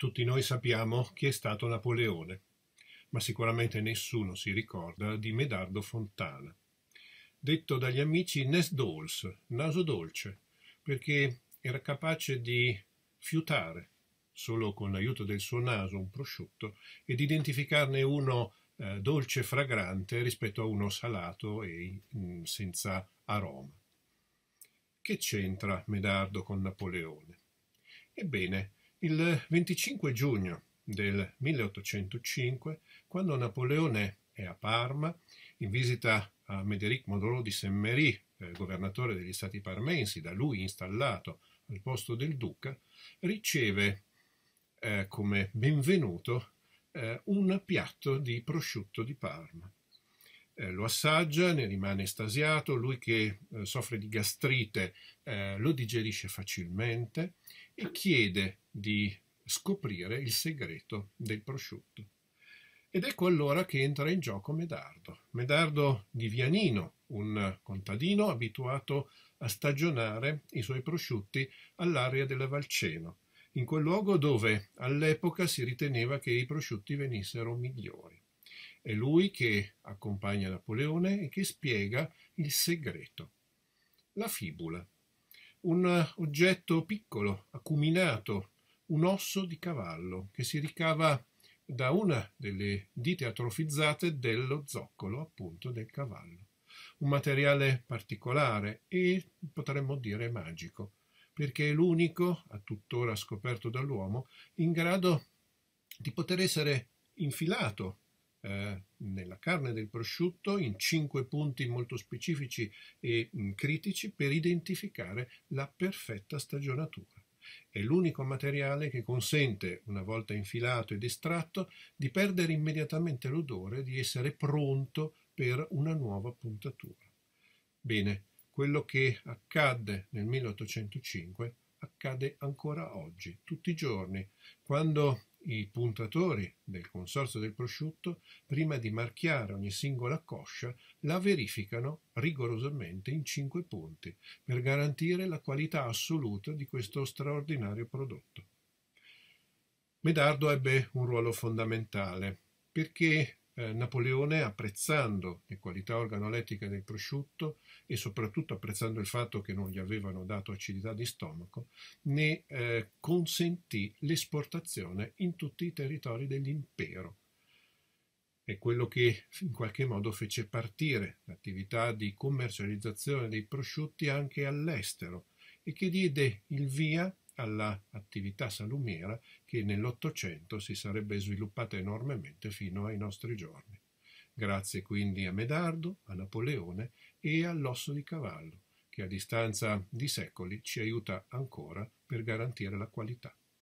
Tutti noi sappiamo chi è stato Napoleone, ma sicuramente nessuno si ricorda di Medardo Fontana, detto dagli amici Nes Dolce, naso dolce, perché era capace di fiutare solo con l'aiuto del suo naso un prosciutto ed identificarne uno eh, dolce e fragrante rispetto a uno salato e mh, mm, senza aroma. Che c'entra Medardo con Napoleone? Ebbene, il 25 giugno del 1805, quando Napoleone è a Parma in visita a Médéric Modolo di Saint-Méry, eh, governatore degli stati parmensi, da lui installato al posto del duca, riceve eh, come benvenuto eh, un piatto di prosciutto di Parma eh, lo assaggia, ne rimane estasiato, lui che eh, soffre di gastrite eh, lo digerisce facilmente e chiede di scoprire il segreto del prosciutto. Ed ecco allora che entra in gioco Medardo, Medardo di Vianino, un contadino abituato a stagionare i suoi prosciutti all'area della Valceno, in quel luogo dove all'epoca si riteneva che i prosciutti venissero migliori. È lui che accompagna Napoleone e che spiega il segreto. La fibula, un eh, oggetto piccolo, acuminato, un osso di cavallo che si ricava da una delle dita atrofizzate dello zoccolo, appunto, del cavallo. Un materiale particolare e potremmo dire magico, perché è l'unico, a tuttora scoperto dall'uomo, in grado di poter essere infilato eh, nella carne del prosciutto in cinque punti molto specifici e mm, critici per identificare la perfetta stagionatura. È l'unico materiale che consente, una volta infilato ed estratto, di perdere immediatamente l'odore, di essere pronto per una nuova puntatura. Bene, quello che accadde nel 1805 accade ancora oggi, tutti i giorni, quando i puntatori del Consorzio del Prosciutto, prima di marchiare ogni singola coscia, la verificano rigorosamente in cinque punti per garantire la qualità assoluta di questo straordinario prodotto. Medardo ebbe un ruolo fondamentale perché eh, Napoleone, apprezzando le qualità organolettiche del prosciutto e soprattutto apprezzando il fatto che non gli avevano dato acidità di stomaco, ne eh, consentì l'esportazione in tutti i territori dell'impero. È quello che in qualche modo fece partire l'attività di commercializzazione dei prosciutti anche all'estero e che diede il via all'attività salumiera che nell'Ottocento si sarebbe sviluppata enormemente fino ai nostri giorni. Grazie quindi a Medardo, a Napoleone e all'osso di cavallo, che a distanza di secoli ci aiuta ancora per garantire la qualità.